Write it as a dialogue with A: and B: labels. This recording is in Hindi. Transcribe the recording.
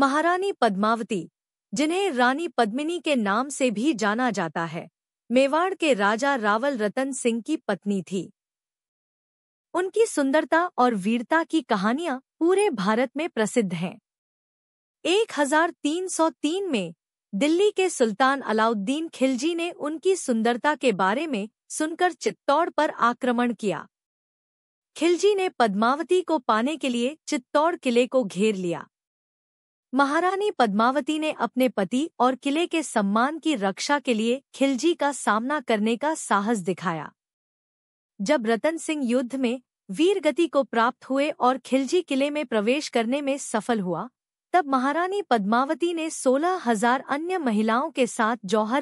A: महारानी पद्मावती जिन्हें रानी पद्मिनी के नाम से भी जाना जाता है मेवाड़ के राजा रावल रतन सिंह की पत्नी थी उनकी सुंदरता और वीरता की कहानियां पूरे भारत में प्रसिद्ध हैं 1303 में दिल्ली के सुल्तान अलाउद्दीन खिलजी ने उनकी सुंदरता के बारे में सुनकर चित्तौड़ पर आक्रमण किया खिलजी ने पद्मावती को पाने के लिए चित्तौड़ किले को घेर लिया महारानी पद्मावती ने अपने पति और किले के सम्मान की रक्षा के लिए खिलजी का सामना करने का साहस दिखाया जब रतन सिंह युद्ध में वीरगति को प्राप्त हुए और खिलजी किले में प्रवेश करने में सफल हुआ तब महारानी पद्मावती ने सोलह हजार अन्य महिलाओं के साथ जौहर